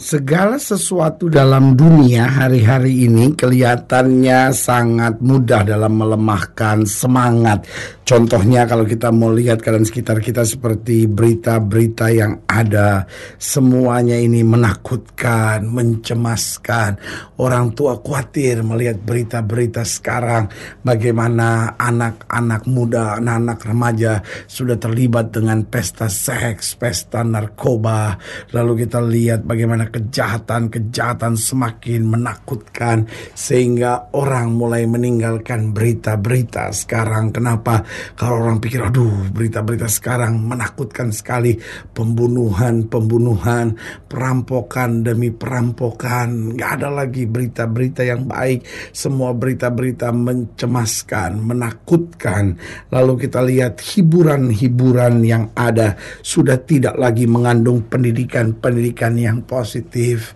Segala sesuatu dalam dunia hari-hari ini kelihatannya sangat mudah dalam melemahkan semangat. Contohnya kalau kita mau lihat keadaan sekitar kita seperti berita-berita yang ada, semuanya ini menakutkan, mencemaskan. Orang tua khawatir melihat berita-berita sekarang bagaimana anak-anak muda, anak-anak remaja sudah terlibat dengan pesta seks, pesta narkoba. Lalu kita lihat bagaimana kejahatan-kejahatan semakin menakutkan sehingga orang mulai meninggalkan berita-berita sekarang. Kenapa? Kalau orang pikir aduh berita-berita sekarang menakutkan sekali pembunuhan-pembunuhan, perampokan demi perampokan. Gak ada lagi berita-berita yang baik. Semua berita-berita mencemaskan, menakutkan. Lalu kita lihat hiburan-hiburan yang ada sudah tidak lagi mengandung pendidikan-pendidikan yang positif sensitive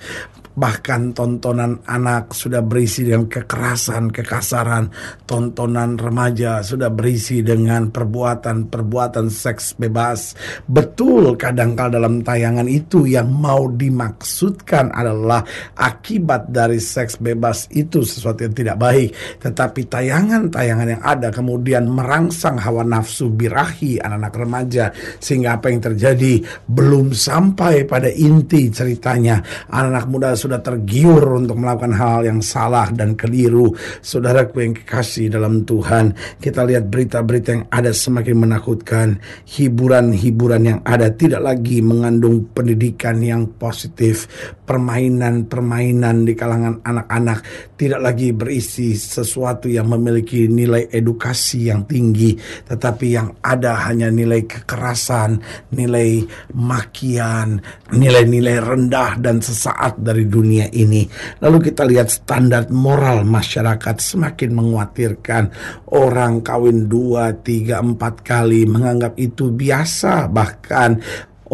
Bahkan tontonan anak sudah berisi dengan kekerasan, kekasaran. Tontonan remaja sudah berisi dengan perbuatan-perbuatan seks bebas. Betul kadang kadangkala dalam tayangan itu yang mau dimaksudkan adalah akibat dari seks bebas itu sesuatu yang tidak baik. Tetapi tayangan-tayangan yang ada kemudian merangsang hawa nafsu birahi anak-anak remaja. Sehingga apa yang terjadi belum sampai pada inti ceritanya. Anak-anak muda sudah tergiur untuk melakukan hal yang salah dan keliru. Saudaraku yang kasih dalam Tuhan, kita lihat berita-berita yang ada semakin menakutkan. Hiburan-hiburan yang ada tidak lagi mengandung pendidikan yang positif. Permainan-permainan di kalangan anak-anak tidak lagi berisi sesuatu yang memiliki nilai edukasi yang tinggi, tetapi yang ada hanya nilai kekerasan, nilai makian, nilai-nilai rendah dan sesaat dari dunia ini. Lalu kita lihat standar moral masyarakat semakin mengkhawatirkan. Orang kawin dua, tiga, empat kali menganggap itu biasa. Bahkan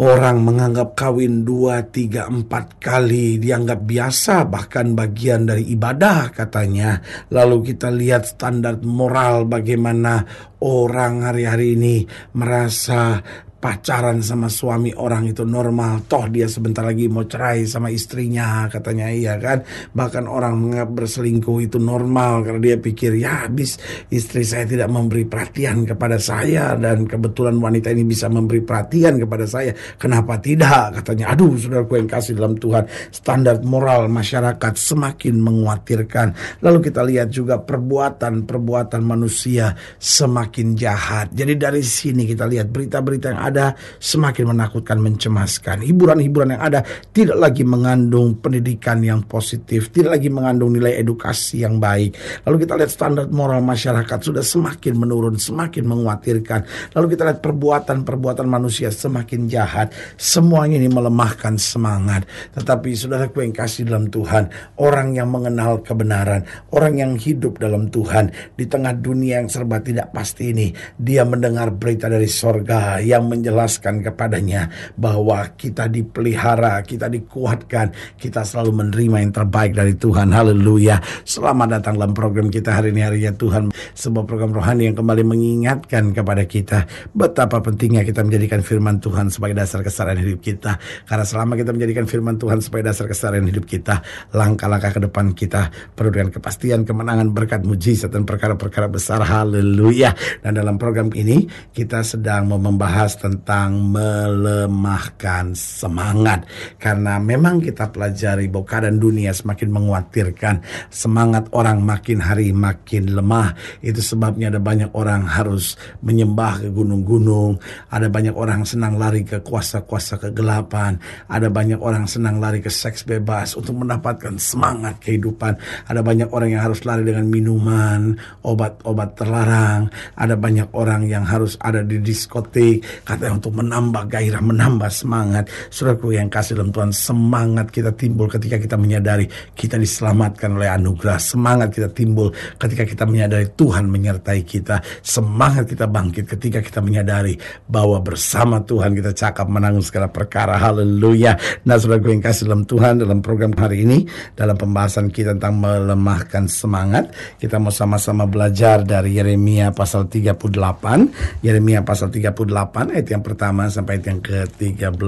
Orang menganggap kawin dua, tiga, empat kali dianggap biasa, bahkan bagian dari ibadah katanya. Lalu kita lihat standar moral bagaimana orang hari-hari ini merasa pacaran sama suami orang itu normal toh dia sebentar lagi mau cerai sama istrinya katanya iya kan bahkan orang berselingkuh itu normal karena dia pikir ya habis istri saya tidak memberi perhatian kepada saya dan kebetulan wanita ini bisa memberi perhatian kepada saya kenapa tidak katanya aduh saudaraku yang kasih dalam Tuhan standar moral masyarakat semakin menguatirkan lalu kita lihat juga perbuatan perbuatan manusia semakin jahat jadi dari sini kita lihat berita-berita yang ada ada semakin menakutkan, mencemaskan. Hiburan-hiburan yang ada tidak lagi mengandung pendidikan yang positif, tidak lagi mengandung nilai edukasi yang baik. Lalu kita lihat standar moral masyarakat sudah semakin menurun, semakin mengkhawatirkan. Lalu kita lihat perbuatan-perbuatan manusia semakin jahat. Semuanya ini melemahkan semangat. Tetapi sudah yang kasih dalam Tuhan, orang yang mengenal kebenaran, orang yang hidup dalam Tuhan di tengah dunia yang serba tidak pasti ini, dia mendengar berita dari sorga yang men menjelaskan kepadanya bahwa kita dipelihara, kita dikuatkan, kita selalu menerima yang terbaik dari Tuhan. Haleluya. Selamat datang dalam program kita hari ini hari ya Tuhan. Sebuah program rohani yang kembali mengingatkan kepada kita betapa pentingnya kita menjadikan firman Tuhan sebagai dasar kesadaran hidup kita. Karena selama kita menjadikan firman Tuhan sebagai dasar kesadaran hidup kita, langkah-langkah ke depan kita perlu dengan kepastian, kemenangan, berkat, mujizat, dan perkara-perkara besar. Haleluya. Dan dalam program ini kita sedang membahas tentang tentang melemahkan semangat karena memang kita pelajari bahwa keadaan dunia semakin mengkhawatirkan semangat orang makin hari makin lemah itu sebabnya ada banyak orang harus menyembah ke gunung-gunung ada banyak orang senang lari ke kuasa-kuasa kegelapan ada banyak orang senang lari ke seks bebas untuk mendapatkan semangat kehidupan ada banyak orang yang harus lari dengan minuman obat-obat terlarang ada banyak orang yang harus ada di diskotik katanya untuk menambah gairah, menambah semangat. Saudaraku yang kasih dalam Tuhan, semangat kita timbul ketika kita menyadari kita diselamatkan oleh anugerah. Semangat kita timbul ketika kita menyadari Tuhan menyertai kita. Semangat kita bangkit ketika kita menyadari bahwa bersama Tuhan kita cakap menanggung segala perkara. Haleluya. Nah, saudaraku yang kasih dalam Tuhan dalam program hari ini dalam pembahasan kita tentang melemahkan semangat, kita mau sama-sama belajar dari Yeremia pasal 38, Yeremia pasal 38 ayat yang pertama sampai ayat yang ke-13.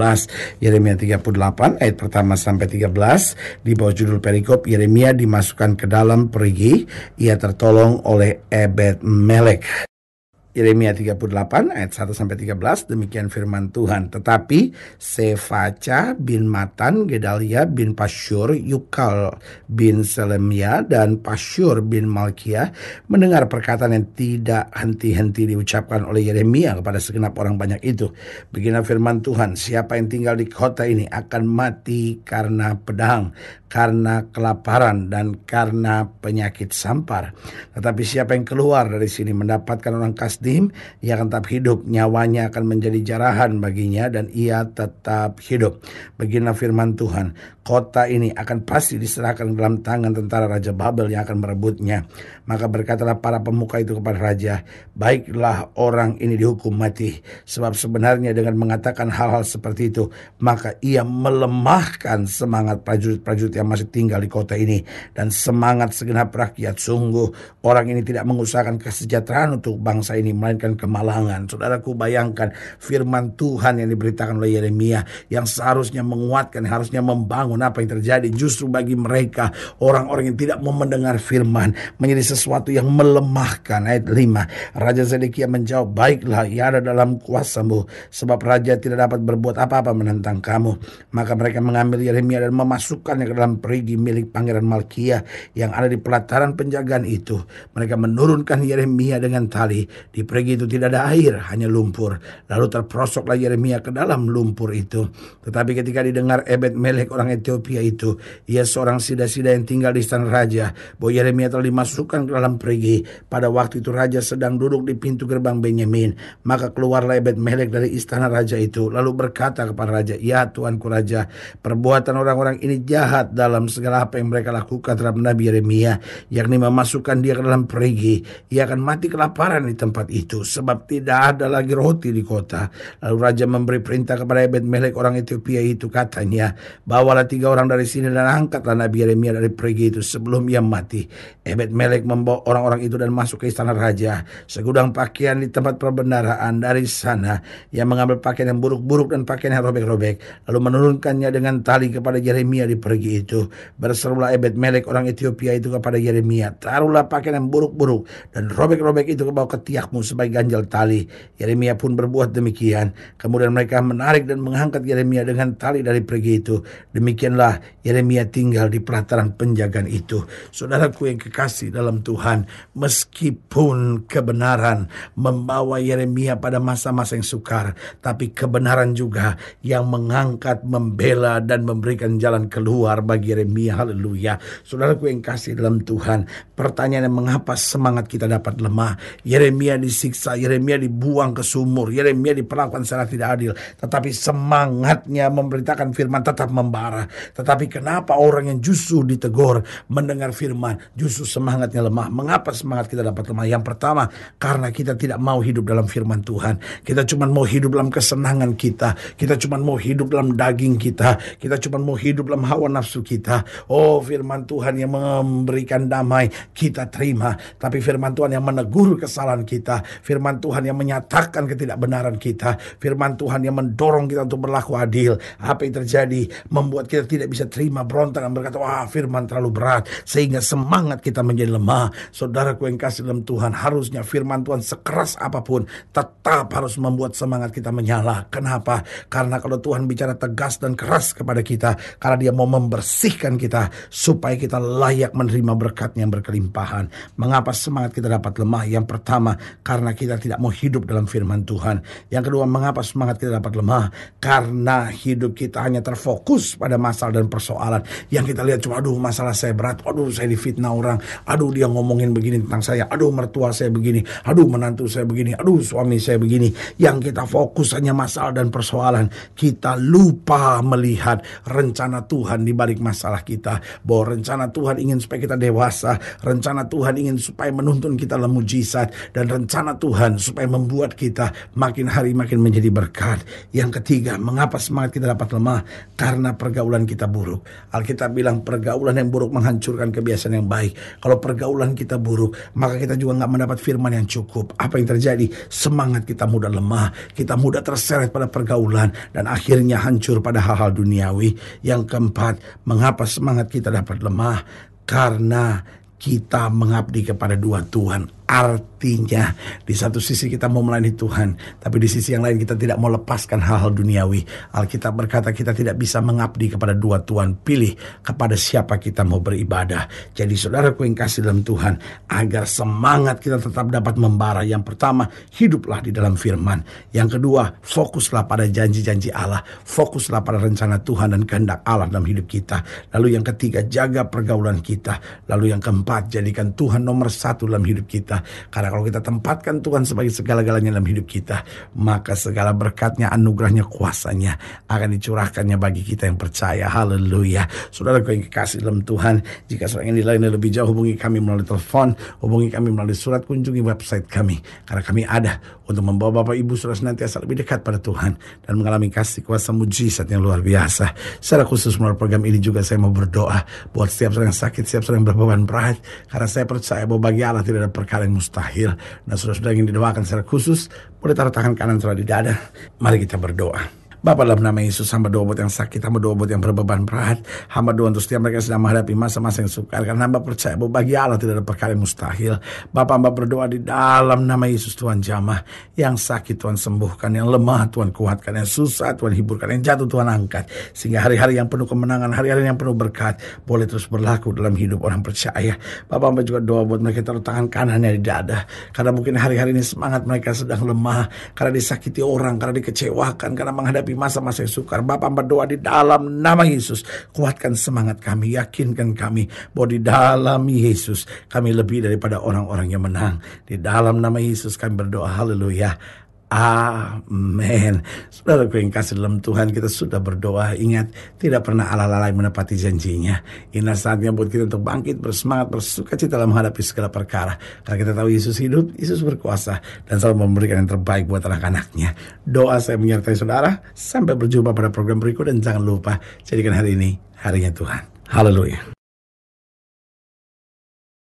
Yeremia 38 ayat pertama sampai 13 di bawah judul perikop Yeremia dimasukkan ke dalam perigi ia tertolong oleh Ebed Melek. Yeremia 38 ayat 1 sampai 13 demikian firman Tuhan. Tetapi Sefaca bin Matan, Gedalia bin Pasyur, Yukal bin Selemia dan Pasyur bin Malkia mendengar perkataan yang tidak henti-henti diucapkan oleh Yeremia kepada segenap orang banyak itu. Beginilah firman Tuhan, siapa yang tinggal di kota ini akan mati karena pedang, karena kelaparan dan karena penyakit sampar. Tetapi siapa yang keluar dari sini mendapatkan orang kas ia akan tetap hidup, nyawanya akan menjadi jarahan baginya dan ia tetap hidup. Beginilah firman Tuhan, kota ini akan pasti diserahkan dalam tangan tentara Raja Babel yang akan merebutnya. Maka berkatalah para pemuka itu kepada Raja, baiklah orang ini dihukum mati, sebab sebenarnya dengan mengatakan hal-hal seperti itu, maka ia melemahkan semangat prajurit-prajurit yang masih tinggal di kota ini dan semangat segenap rakyat sungguh orang ini tidak mengusahakan kesejahteraan untuk bangsa ini melainkan kemalangan. Saudaraku bayangkan firman Tuhan yang diberitakan oleh Yeremia yang seharusnya menguatkan, harusnya membangun apa yang terjadi justru bagi mereka orang-orang yang tidak mau mendengar firman menjadi sesuatu yang melemahkan. Ayat 5, Raja Zedekia menjawab, baiklah, ia ada dalam kuasamu, sebab Raja tidak dapat berbuat apa-apa menentang kamu. Maka mereka mengambil Yeremia dan memasukkannya ke dalam perigi milik Pangeran Malkia yang ada di pelataran penjagaan itu. Mereka menurunkan Yeremia dengan tali di di pergi itu tidak ada air, hanya lumpur. Lalu terprosoklah Yeremia ke dalam lumpur itu. Tetapi ketika didengar Ebed Melek orang Ethiopia itu, ia seorang sida-sida yang tinggal di istana raja, bahwa Yeremia telah dimasukkan ke dalam perigi. Pada waktu itu raja sedang duduk di pintu gerbang Benyamin. Maka keluarlah Ebed Melek dari istana raja itu, lalu berkata kepada raja, Ya Tuanku Raja, perbuatan orang-orang ini jahat dalam segala apa yang mereka lakukan terhadap Nabi Yeremia, yakni memasukkan dia ke dalam perigi. Ia akan mati kelaparan di tempat itu sebab tidak ada lagi roti di kota. Lalu raja memberi perintah kepada Ebed Melek orang Ethiopia itu katanya, bawalah tiga orang dari sini dan angkatlah Nabi Yeremia dari pergi itu sebelum ia mati. Ebed Melek membawa orang-orang itu dan masuk ke istana raja. Segudang pakaian di tempat perbendaraan dari sana. Ia mengambil pakaian yang buruk-buruk dan pakaian yang robek-robek. Lalu menurunkannya dengan tali kepada Yeremia di pergi itu. Berserulah Ebed Melek orang Ethiopia itu kepada Yeremia. Taruhlah pakaian yang buruk-buruk dan robek-robek itu ke bawah ketiakmu sebagai ganjal tali. Yeremia pun berbuat demikian. Kemudian mereka menarik dan mengangkat Yeremia dengan tali dari pergi itu. Demikianlah Yeremia tinggal di pelataran penjagaan itu. Saudaraku yang kekasih dalam Tuhan, meskipun kebenaran membawa Yeremia pada masa-masa yang sukar, tapi kebenaran juga yang mengangkat, membela, dan memberikan jalan keluar bagi Yeremia. Haleluya. Saudaraku yang kasih dalam Tuhan, pertanyaan yang mengapa semangat kita dapat lemah. Yeremia di disiksa, Yeremia dibuang ke sumur, Yeremia diperlakukan secara tidak adil, tetapi semangatnya memberitakan firman tetap membara. Tetapi kenapa orang yang justru ditegur mendengar firman justru semangatnya lemah? Mengapa semangat kita dapat lemah? Yang pertama, karena kita tidak mau hidup dalam firman Tuhan. Kita cuma mau hidup dalam kesenangan kita. Kita cuma mau hidup dalam daging kita. Kita cuma mau hidup dalam hawa nafsu kita. Oh, firman Tuhan yang memberikan damai kita terima, tapi firman Tuhan yang menegur kesalahan kita kita, firman Tuhan yang menyatakan ketidakbenaran kita, firman Tuhan yang mendorong kita untuk berlaku adil. Apa yang terjadi membuat kita tidak bisa terima berontak dan berkata, "Wah, firman terlalu berat," sehingga semangat kita menjadi lemah. Saudaraku yang kasih dalam Tuhan, harusnya firman Tuhan sekeras apapun tetap harus membuat semangat kita menyala. Kenapa? Karena kalau Tuhan bicara tegas dan keras kepada kita, karena dia mau membersihkan kita supaya kita layak menerima berkat yang berkelimpahan. Mengapa semangat kita dapat lemah? Yang pertama, karena kita tidak mau hidup dalam firman Tuhan. Yang kedua, mengapa semangat kita dapat lemah? Karena hidup kita hanya terfokus pada masalah dan persoalan. Yang kita lihat cuma, aduh masalah saya berat, aduh saya difitnah orang, aduh dia ngomongin begini tentang saya, aduh mertua saya begini, aduh menantu saya begini, aduh suami saya begini. Yang kita fokus hanya masalah dan persoalan. Kita lupa melihat rencana Tuhan di balik masalah kita. Bahwa rencana Tuhan ingin supaya kita dewasa. Rencana Tuhan ingin supaya menuntun kita dalam mujizat. Dan rencana rencana Tuhan supaya membuat kita makin hari makin menjadi berkat. Yang ketiga, mengapa semangat kita dapat lemah? Karena pergaulan kita buruk. Alkitab bilang pergaulan yang buruk menghancurkan kebiasaan yang baik. Kalau pergaulan kita buruk, maka kita juga nggak mendapat firman yang cukup. Apa yang terjadi? Semangat kita mudah lemah, kita mudah terseret pada pergaulan dan akhirnya hancur pada hal-hal duniawi. Yang keempat, mengapa semangat kita dapat lemah? Karena kita mengabdi kepada dua Tuhan artinya di satu sisi kita mau melayani Tuhan tapi di sisi yang lain kita tidak mau lepaskan hal-hal duniawi Alkitab berkata kita tidak bisa mengabdi kepada dua Tuhan pilih kepada siapa kita mau beribadah jadi saudaraku yang kasih dalam Tuhan agar semangat kita tetap dapat membara yang pertama hiduplah di dalam firman yang kedua fokuslah pada janji-janji Allah fokuslah pada rencana Tuhan dan kehendak Allah dalam hidup kita lalu yang ketiga jaga pergaulan kita lalu yang keempat jadikan Tuhan nomor satu dalam hidup kita kita. Karena kalau kita tempatkan Tuhan sebagai segala-galanya dalam hidup kita, maka segala berkatnya, anugerahnya, kuasanya akan dicurahkannya bagi kita yang percaya. Haleluya. Saudara kau yang kekasih dalam Tuhan, jika saudara ingin lainnya lebih jauh, hubungi kami melalui telepon, hubungi kami melalui surat, kunjungi website kami. Karena kami ada untuk membawa Bapak Ibu saudara senantiasa lebih dekat pada Tuhan dan mengalami kasih kuasa mujizat yang luar biasa. Secara khusus melalui program ini juga saya mau berdoa buat setiap orang yang sakit, setiap orang yang berbeban berat. Karena saya percaya bahwa bagi Allah tidak ada perkara perkara yang mustahil. Nah, sudah saudara yang didoakan secara khusus, boleh taruh tangan kanan saudara di dada. Mari kita berdoa. Bapak dalam nama Yesus hamba doa buat yang sakit, hamba doa buat yang berbeban berat, hamba doa untuk setiap mereka yang sedang menghadapi masa-masa yang sukar. Karena hamba percaya bahwa bagi Allah tidak ada perkara yang mustahil. Bapak hamba berdoa di dalam nama Yesus Tuhan jamah. Yang sakit Tuhan sembuhkan, yang lemah Tuhan kuatkan, yang susah Tuhan hiburkan, yang jatuh Tuhan angkat. Sehingga hari-hari yang penuh kemenangan, hari-hari yang penuh berkat boleh terus berlaku dalam hidup orang percaya. Bapak hamba juga doa buat mereka taruh tangan kanannya di dada. Karena mungkin hari-hari ini semangat mereka sedang lemah, karena disakiti orang, karena dikecewakan, karena menghadapi di masa-masa yang sukar. Bapak berdoa di dalam nama Yesus. Kuatkan semangat kami, yakinkan kami bahwa di dalam Yesus kami lebih daripada orang-orang yang menang. Di dalam nama Yesus kami berdoa. Haleluya. Amin. Saudara yang kasih dalam Tuhan, kita sudah berdoa. Ingat, tidak pernah Allah lalai menepati janjinya. Inilah saatnya buat kita untuk bangkit, bersemangat, bersuka cita dalam menghadapi segala perkara. Karena kita tahu Yesus hidup, Yesus berkuasa, dan selalu memberikan yang terbaik buat anak-anaknya. Doa saya menyertai saudara. Sampai berjumpa pada program berikut, dan jangan lupa, jadikan hari ini harinya Tuhan. Haleluya.